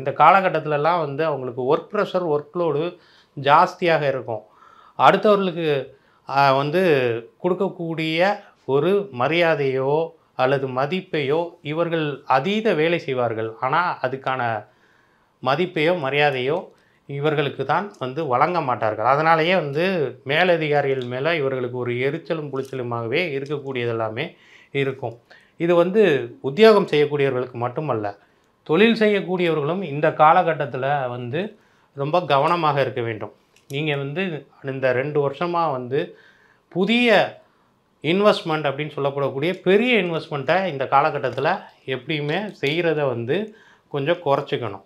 இந்த காலகட்டத்திலலாம் வந்து அவங்களுக்கு ஒர்க் ப்ரெஷர் ஒர்க் லோடு ஜாஸ்தியாக இருக்கும் அடுத்தவர்களுக்கு வந்து கொடுக்கக்கூடிய ஒரு மரியாதையோ அல்லது மதிப்பையோ இவர்கள் அதீத வேலை செய்வார்கள் ஆனால் அதுக்கான மதிப்பையோ மரியாதையோ இவர்களுக்கு தான் வந்து வழங்க மாட்டார்கள் அதனாலேயே வந்து மேலதிகாரிகள் மேலே இவர்களுக்கு ஒரு எரிச்சலும் புளிச்சலுமாகவே இருக்கக்கூடியதெல்லாமே இருக்கும் இது வந்து உத்தியோகம் செய்யக்கூடியவர்களுக்கு மட்டுமல்ல தொழில் செய்யக்கூடியவர்களும் இந்த காலகட்டத்தில் வந்து ரொம்ப கவனமாக இருக்க வேண்டும் நீங்கள் வந்து இந்த ரெண்டு வருஷமாக வந்து புதிய இன்வெஸ்ட்மெண்ட் அப்படின்னு சொல்லப்படக்கூடிய பெரிய இன்வெஸ்ட்மெண்ட்டை இந்த காலகட்டத்தில் எப்படியுமே செய்கிறத வந்து கொஞ்சம் குறைச்சிக்கணும்